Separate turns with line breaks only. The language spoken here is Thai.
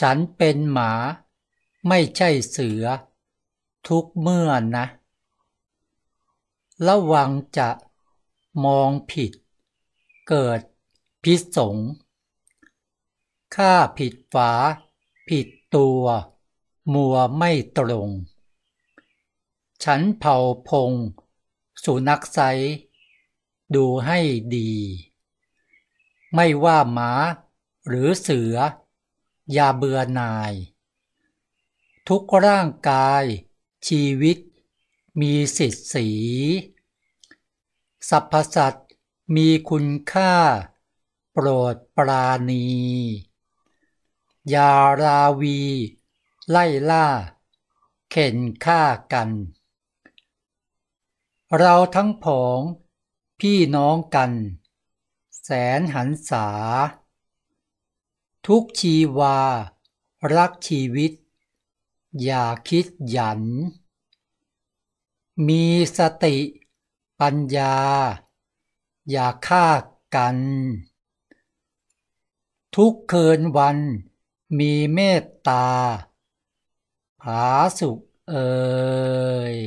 ฉันเป็นหมา ไม่ใช่เสือ ทุกเมื่อนะระวังจะมองผิด เกิดพิสงข้าผิดฝา ผิดตัว มัวไม่ตรง ฉันเผาพง สุนักไซ ดูให้ดี ไม่ว่าหมาหรือเสืออย่าเบื่อหน่าย ทุกร่างกาย ชีวิต มีสิทธิสี สรรพสัตว์ มีคุณค่า โปรดปราณียาราวี ไล่ล่า เข็นฆ่ากัน เราทั้งผองพี่น้องกัน แสนหันษาทุกชีวารักชีวิต อย่าคิดหยัน มีสติปัญญา อย่าฆ่ากัน ทุกเคินวันมีเมตตา ผาสุขเอ่ย